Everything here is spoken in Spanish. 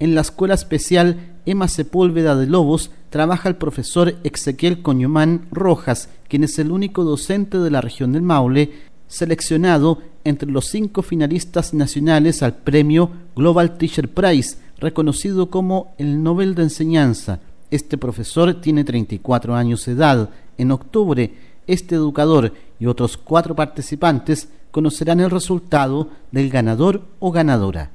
En la Escuela Especial Emma Sepúlveda de Lobos trabaja el profesor Ezequiel Coñumán Rojas, quien es el único docente de la región del Maule seleccionado entre los cinco finalistas nacionales al premio Global Teacher Prize, reconocido como el Nobel de Enseñanza. Este profesor tiene 34 años de edad. En octubre, este educador y otros cuatro participantes conocerán el resultado del ganador o ganadora.